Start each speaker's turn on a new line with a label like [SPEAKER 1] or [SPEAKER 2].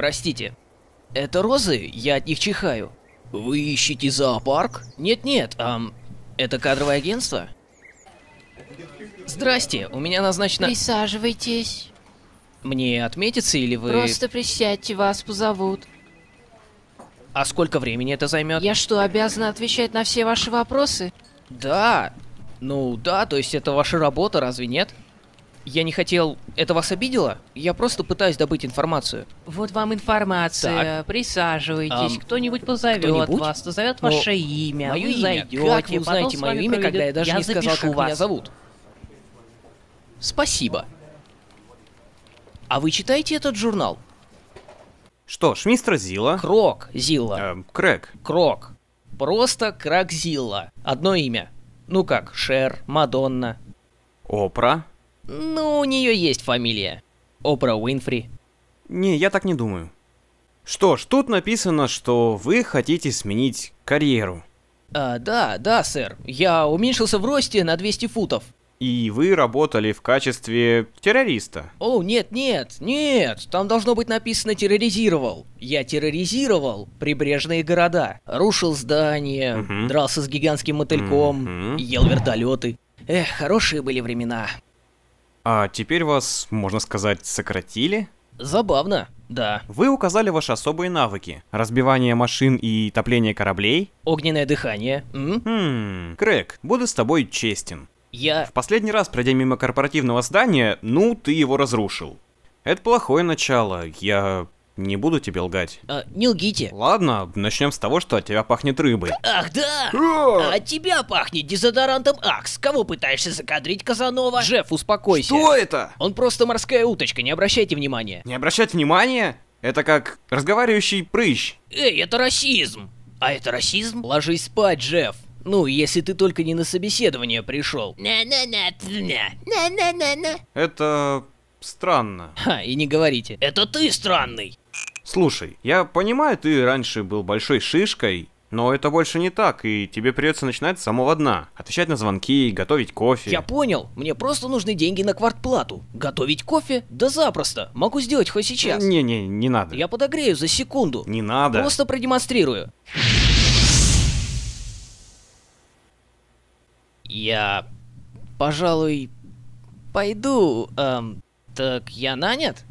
[SPEAKER 1] Простите. Это розы, я от них чихаю. Вы ищете зоопарк? Нет-нет, эм, это кадровое агентство? Здрасте, у меня назначено... Присаживайтесь. Мне отметиться или вы... Просто присядьте, вас позовут. А сколько времени это займет? Я что, обязана отвечать на все ваши вопросы? Да. Ну да, то есть это ваша работа, разве нет? Я не хотел... Это вас обидело? Я просто пытаюсь добыть информацию. Вот вам информация. Так. Присаживайтесь. Эм, кто-нибудь позовет кто-нибудь? вас, назовет Но... Ну, ваше имя. Мое имя. зайдете, как вы узнаете мое имя, проведет... когда я даже я не сказал, как вас. меня зовут? Спасибо. А вы читаете этот журнал? Что ж, мистер Зила. Крок Зила. Эм, Крэк. Крок. Просто Крак Зила. Одно имя. Ну как, Шер, Мадонна. Опра. Ну, у нее есть
[SPEAKER 2] фамилия. Опра Уинфри. Не, я так не думаю. Что ж, тут написано, что вы хотите сменить карьеру.
[SPEAKER 1] А, да, да, сэр.
[SPEAKER 2] Я уменьшился в росте на 200 футов. И вы работали в качестве террориста. О,
[SPEAKER 1] нет, нет, нет, там должно быть написано терроризировал. Я терроризировал прибрежные города. Рушил здания, угу. дрался с гигантским мотыльком, угу. ел вертолеты. Эх, хорошие были времена.
[SPEAKER 2] А теперь вас, можно сказать, сократили? Забавно, да. Вы указали ваши особые навыки. Разбивание машин и топление кораблей. Огненное дыхание. М? Хм, Крэк, буду с тобой честен. Я... В последний раз, пройдя мимо корпоративного здания, ну, ты его разрушил. Это плохое начало, я не буду тебе лгать. А, не лгите. Ладно, начнем с того, что от тебя пахнет рыбой.
[SPEAKER 1] Ах да! А! От тебя пахнет дезодорантом Акс. Кого пытаешься закадрить, Казанова? Джефф, успокойся. Что это? Он просто морская уточка, не обращайте внимания. Не обращать внимания? Это как разговаривающий прыщ. Эй, это расизм. А это расизм? Ложись спать, Джефф. Ну, если ты только не на собеседование пришел. На-на-на, на-на-на-на. Это странно. Ха, и не говорите. Это ты странный.
[SPEAKER 2] Слушай, я понимаю, ты раньше был большой шишкой, но это больше не так, и тебе придется начинать с самого дна. Отвечать на звонки, готовить кофе. Я
[SPEAKER 1] понял, мне просто нужны деньги на квартплату. Готовить кофе? Да запросто, могу сделать хоть сейчас. Не-не, не надо. Я подогрею за секунду. Не надо. Просто продемонстрирую. Я, пожалуй, пойду. Эм, так я нанят?